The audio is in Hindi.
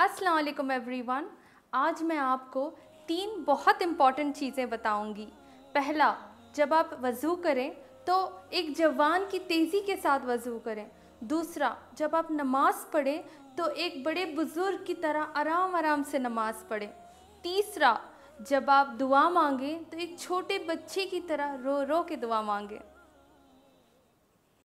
एवरी वन आज मैं आपको तीन बहुत इम्पॉर्टेंट चीज़ें बताऊंगी पहला जब आप वज़ू करें तो एक जवान की तेज़ी के साथ वज़ू करें दूसरा जब आप नमाज़ पढ़ें तो एक बड़े बुज़ुर्ग की तरह आराम आराम से नमाज़ पढ़ें तीसरा जब आप दुआ मांगें तो एक छोटे बच्चे की तरह रो रो के दुआ मांगें